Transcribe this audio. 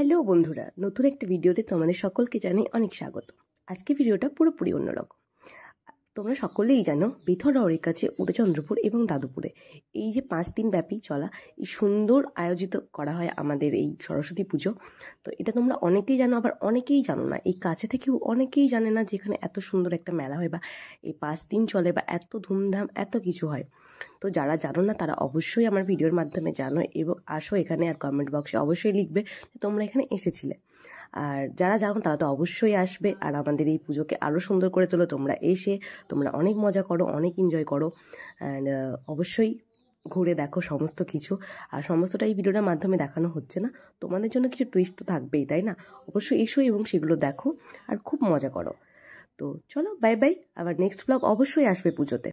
hello বন্ধুরা নতুন একটা ভিডিওতে তোমাদের সকলকে জানাই অনেক স্বাগত আজকে ভিডিওটা পুরোপুরি অন্যরকম তোমরা সকলেই জানো বেথর রাওয়ের কাছে উদয়চন্দ্রপুর এবং দাদুপুরে এই যে পাঁচ দিন ব্যাপী চলা এই সুন্দর আয়োজিত করা হয় আমাদের এই সরস্বতী পুজো তো এটা তোমরা অনেকেই জানো আবার অনেকেই জানো না এই কাছে থেকেও অনেকেই জানে না যেখানে এত সুন্দর একটা মেলা হয় বা এই পাঁচ দিন চলে বা এত ধুমধাম এত কিছু হয় তো যারা জানো না তারা অবশ্যই আমার ভিডিওর মাধ্যমে জানো এবং আসো এখানে আর কমেন্ট বক্সে অবশ্যই লিখবে তোমরা এখানে এসেছিলে আর যারা যাও তারা তো অবশ্যই আসবে আর আমাদের এই পুজোকে আরও সুন্দর করে তোলো তোমরা এসে তোমরা অনেক মজা করো অনেক এনজয় করো অ্যান্ড অবশ্যই ঘুরে দেখো সমস্ত কিছু আর সমস্তটা এই ভিডিওটার মাধ্যমে দেখানো হচ্ছে না তোমাদের জন্য কিছু টুইস্ট তো থাকবেই তাই না অবশ্যই এসো এবং সেগুলো দেখো আর খুব মজা করো তো চলো বাই বাই আবার নেক্সট ব্লগ অবশ্যই আসবে পুজোতে